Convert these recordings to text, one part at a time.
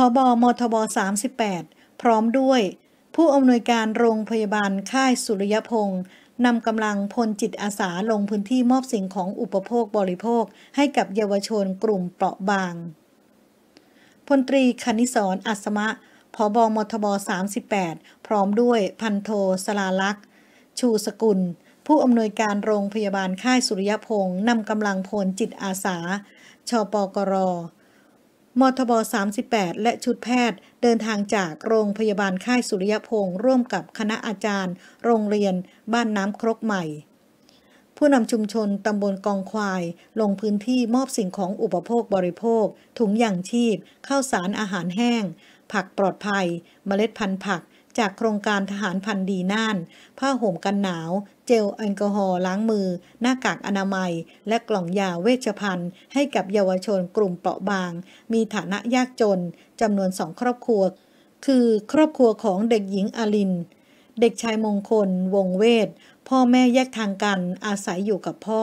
พบมทบ 38 พร้อมด้วย ผู้อำนวยการโรงพยาบาลค่ายสุริยพงศ์นำกำลังพลจิตอาสาลงพื้นที่มอบสิ่งของอุปโภคบริโภคให้กับเยาวชนกลุ่มเปราะบาง พลตรีคณิสรอัสมะพบมทบ 38 พร้อมด้วยพันโทสลาลักษ์ ชูสกุล ผู้อำนวยการโรงพยาบาลค่ายสุริยพงศ์นำกำลังพลจิตอาสา ชปกรมทบ38 และชุดแพทย์เดินทางจากโรงพยาบาลค่ายสุริยพงษ์ร่วมกับคณะอาจารย์ โรงเรียนบ้านน้ำครกใหม่ ผู้นำชุมชนตำบลกองควาย ลงพื้นที่มอบสิ่งของอุปโภคบริโภค ถุงยางชีพข้าวสารอาหารแห้ง ผักปลอดภัย เมล็ดพันธุ์ผักจากโครงการทหารพันดีน่าน ผ้าห่มกันหนาว เจลแอลกอฮอล์ล้างมือ หน้ากากอนามัย และกล่องยาเวชภัณฑ์ ให้กับเยาวชนกลุ่มเปราะบาง มีฐานะยากจนจำนวนสองครอบครัว คือครอบครัวของเด็กหญิงอลิน เด็กชายมงคลวงเวท พ่อแม่แยกทางกันอาศัยอยู่กับพ่อ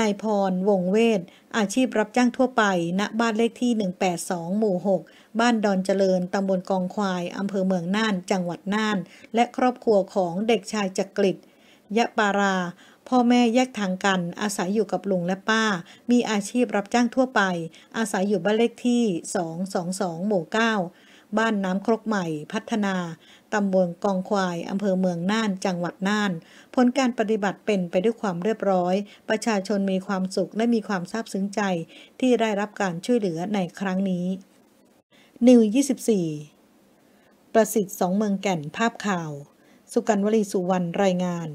นายพร วงเวศอาชีพรับจ้างทั่วไป ณ บ้านเลขที่ 182 หมู่ 6 บ้านดอนเจริญ ตำบลกองควาย อำเภอเมืองน่าน จังหวัดน่าน และครอบครัวของเด็กชายจักริดยะปารา พ่อแม่แยกทางกัน อาศัยอยู่กับลุงและป้า มีอาชีพรับจ้างทั่วไป อาศัยอยู่บ้านเลขที่ 222 หมู่ 9บ้านน้ำครกใหม่พัฒนา ตำบลกองควาย อำเภอเมืองน่าน จังหวัดน่าน ผลการปฏิบัติเป็นไปด้วยความเรียบร้อย ประชาชนมีความสุขและมีความซาบซึ้งใจที่ได้รับการช่วยเหลือในครั้งนี้ นิว 24 ประสิทธิ์สองเมืองแก่นภาพข่าว สุกันวลีสุวรรณรายงาน